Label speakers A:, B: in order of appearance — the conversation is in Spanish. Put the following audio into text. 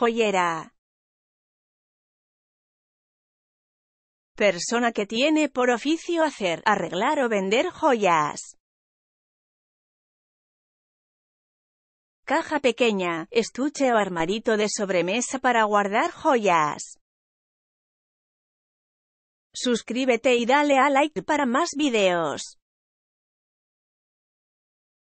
A: joyera. Persona que tiene por oficio hacer, arreglar o vender joyas. Caja pequeña, estuche o armarito de sobremesa para guardar joyas. Suscríbete y dale a like para más videos.